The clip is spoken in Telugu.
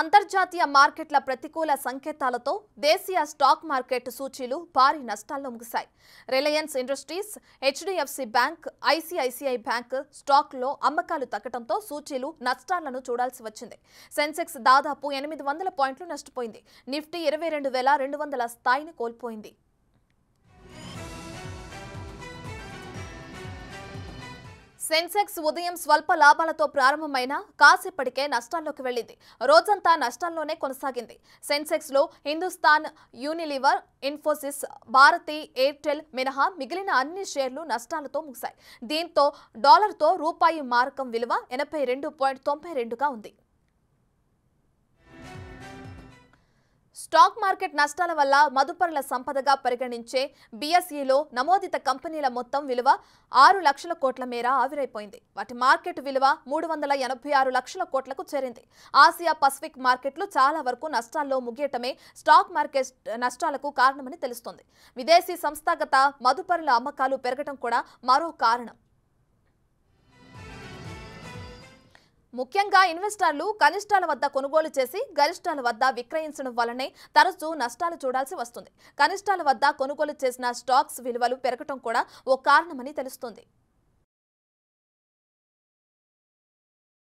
అంతర్జాతీయ మార్కెట్ల ప్రతికూల సంకేతాలతో దేశీయ స్టాక్ మార్కెట్ సూచీలు భారీ నష్టాల్లో ముగిశాయి Reliance Industries HDFC Bank ICICI Bank స్టాక్లో అమ్మకాలు తగ్గడంతో సూచీలు నష్టాలను చూడాల్సి వచ్చింది సెన్సెక్స్ దాదాపు ఎనిమిది వందల పాయింట్లు నష్టపోయింది నిఫ్టీ ఇరవై రెండు వేల రెండు వందల స్థాయిని కోల్పోయింది సెన్సెక్స్ ఉదయం స్వల్ప లాభాలతో ప్రారంభమైన కాసేపటికే నష్టాల్లోకి వెళ్లింది రోజంతా నష్టాల్లోనే కొనసాగింది సెన్సెక్స్ లో Hindustan Unilever Infosys Bharti Airtel మినహా మిగిలిన అన్ని షేర్లు నష్టాలతో ముగిశాయి దీంతో డాలర్తో రూపాయి మారకం విలువ ఎనభై రెండు పాయింట్ తొంభై రెండుగా ఉంది స్టాక్ మార్కెట్ నష్టాల వల్ల మదుపరుల సంపదగా పరిగణించే బీఎస్ఈలో e నమోదిత కంపెనీల మొత్తం విలువ ఆరు లక్షల కోట్ల మేర ఆవిరైపోయింది వాటి మార్కెట్ విలువ మూడు వందల ఎనభై ఆరు లక్షల కోట్లకు చేరింది ఆసియా పసిఫిక్ మార్కెట్లు చాలా వరకు నష్టాల్లో ముగియటమే స్టాక్ మార్కెట్ నష్టాలకు కారణమని తెలుస్తోంది విదేశీ సంస్థాగత మదుపరుల అమ్మకాలు పెరగటం కూడా మరో కారణం ముఖ్యంగా ఇన్వెస్టర్లు కనిష్టాల వద్ద కొనుగోలు చేసి గరిష్టాల వద్ద విక్రయించడం వల్లనే తరచూ నష్టాలు చూడాల్సి వస్తుంది కనిష్టాల వద్ద కొనుగోలు చేసిన స్టాక్స్ విలువలు పెరగటం కూడా ఓ కారణమని తెలుస్తుంది